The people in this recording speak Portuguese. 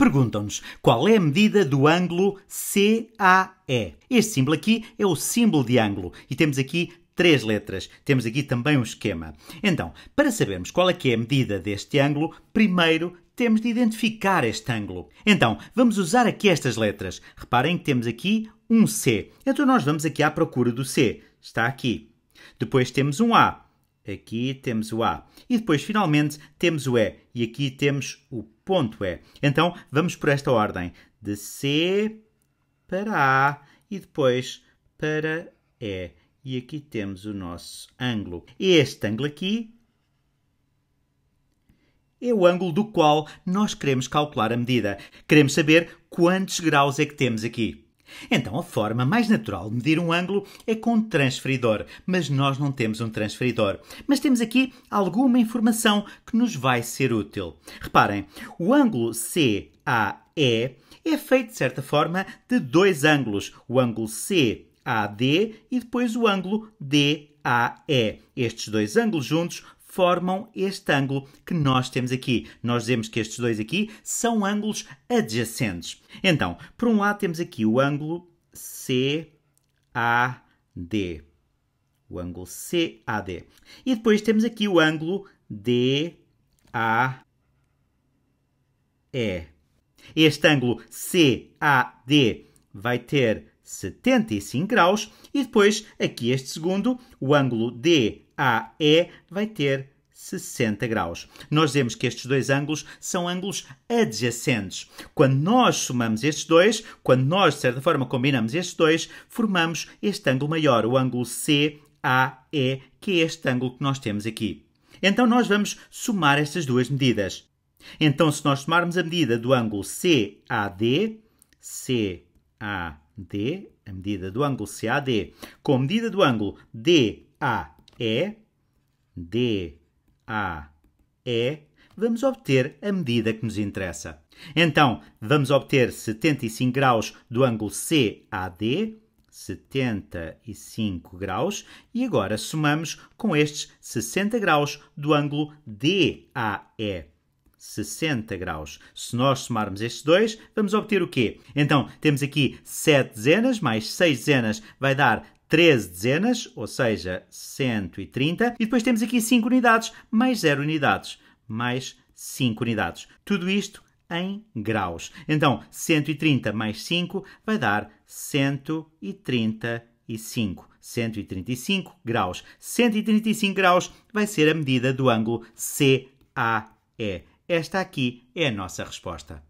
Perguntam-nos qual é a medida do ângulo CAE. Este símbolo aqui é o símbolo de ângulo e temos aqui três letras. Temos aqui também um esquema. Então, para sabermos qual é que é a medida deste ângulo, primeiro temos de identificar este ângulo. Então, vamos usar aqui estas letras. Reparem que temos aqui um C. Então nós vamos aqui à procura do C. Está aqui. Depois temos um A aqui temos o A. E depois, finalmente, temos o E. E aqui temos o ponto E. Então, vamos por esta ordem. De C para A e depois para E. E aqui temos o nosso ângulo. Este ângulo aqui é o ângulo do qual nós queremos calcular a medida. Queremos saber quantos graus é que temos aqui. Então, a forma mais natural de medir um ângulo é com um transferidor, mas nós não temos um transferidor. Mas temos aqui alguma informação que nos vai ser útil. Reparem, o ângulo CAE é feito, de certa forma, de dois ângulos, o ângulo CAD e depois o ângulo DAE. Estes dois ângulos juntos formam este ângulo que nós temos aqui. Nós dizemos que estes dois aqui são ângulos adjacentes. Então, por um lado temos aqui o ângulo CAD. O ângulo CAD. E depois temos aqui o ângulo DAE. Este ângulo CAD vai ter 75 graus e depois aqui este segundo, o ângulo DAE AE vai ter 60 graus. Nós vemos que estes dois ângulos são ângulos adjacentes. Quando nós somamos estes dois, quando nós, de certa forma, combinamos estes dois, formamos este ângulo maior, o ângulo CAE, que é este ângulo que nós temos aqui. Então nós vamos somar estas duas medidas. Então, se nós somarmos a medida do ângulo CAD, CAD, a medida do ângulo CAD, com a medida do ângulo DAE, e, D, A, E, vamos obter a medida que nos interessa. Então, vamos obter 75 graus do ângulo CAD, 75 graus, e agora somamos com estes 60 graus do ângulo DAE. 60 graus. Se nós somarmos estes dois, vamos obter o quê? Então, temos aqui 7 dezenas mais 6 dezenas, vai dar 13 dezenas, ou seja, 130. E depois temos aqui 5 unidades, mais 0 unidades, mais 5 unidades. Tudo isto em graus. Então, 130 mais 5 vai dar 135. 135 graus. 135 graus vai ser a medida do ângulo CAE. Esta aqui é a nossa resposta.